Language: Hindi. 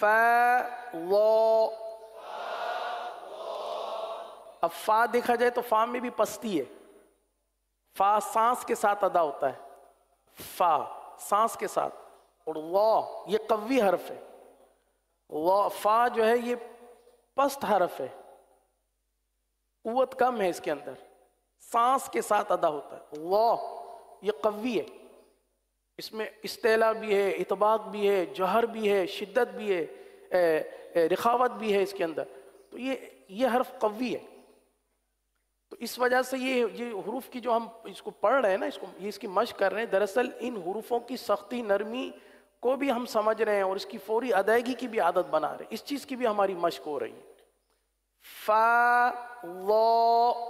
फो अब फा देखा जाए तो फा में भी पस्ती है फा सांस के साथ अदा होता है फा सांस के साथ और लॉ ये कवी हर्फ है लॉ फा जो है ये पस्त हर्फ है कुत कम है इसके अंदर सांस के साथ अदा होता है लॉ ये कवी है इसमें इस्तेला भी है इतबाक भी है जहर भी है शिद्दत भी है ए, ए, रिखावत भी है इसके अंदर तो ये ये हर्फ कवी है तो इस वजह से ये ये हरूफ की जो हम इसको पढ़ रहे हैं ना इसको ये इसकी मश कर रहे हैं दरअसल इन हरूफों की सख्ती नरमी को भी हम समझ रहे हैं और इसकी फौरी अदायगी की भी आदत बना रहे हैं इस चीज़ की भी हमारी मशक हो रही है फा